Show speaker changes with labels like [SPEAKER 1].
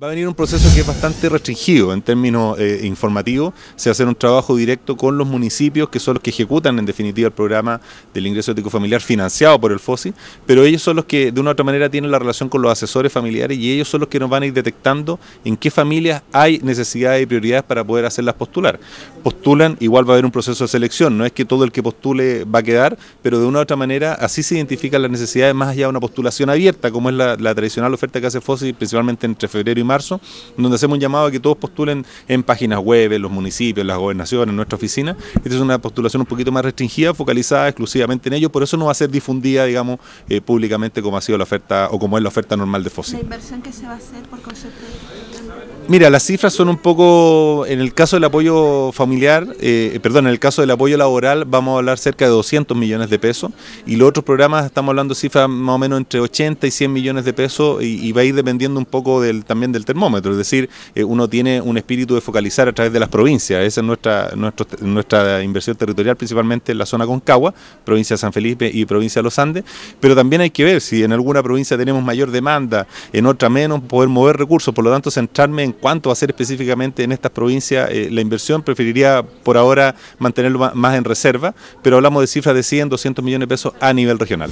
[SPEAKER 1] Va a venir un proceso que es bastante restringido en términos eh, informativos. Se va a hacer un trabajo directo con los municipios, que son los que ejecutan en definitiva el programa del ingreso ético familiar financiado por el FOSI, pero ellos son los que de una u otra manera tienen la relación con los asesores familiares y ellos son los que nos van a ir detectando en qué familias hay necesidades y prioridades para poder hacerlas postular. Postulan, igual va a haber un proceso de selección, no es que todo el que postule va a quedar, pero de una u otra manera así se identifican las necesidades más allá de una postulación abierta, como es la, la tradicional oferta que hace FOSI, principalmente entre febrero y marzo, donde hacemos un llamado a que todos postulen en páginas web, en los municipios, en las gobernaciones, en nuestra oficina. Esta es una postulación un poquito más restringida, focalizada exclusivamente en ellos, por eso no va a ser difundida, digamos, eh, públicamente como ha sido la oferta o como es la oferta normal de FOSI. ¿La inversión que se va a hacer por concepto Mira, las cifras son un poco, en el caso del apoyo familiar, eh, eh, perdón, en el caso del apoyo laboral vamos a hablar cerca de 200 millones de pesos y los otros programas estamos hablando cifras más o menos entre 80 y 100 millones de pesos y, y va a ir dependiendo un poco del, también de del termómetro, es decir, eh, uno tiene un espíritu de focalizar a través de las provincias, esa es nuestra, nuestra inversión territorial, principalmente en la zona Concagua, provincia de San Felipe y provincia de Los Andes, pero también hay que ver si en alguna provincia tenemos mayor demanda, en otra menos, poder mover recursos, por lo tanto centrarme en cuánto va a ser... específicamente en estas provincias eh, la inversión, preferiría por ahora mantenerlo más en reserva, pero hablamos de cifras de 100, 200 millones de pesos a nivel regional.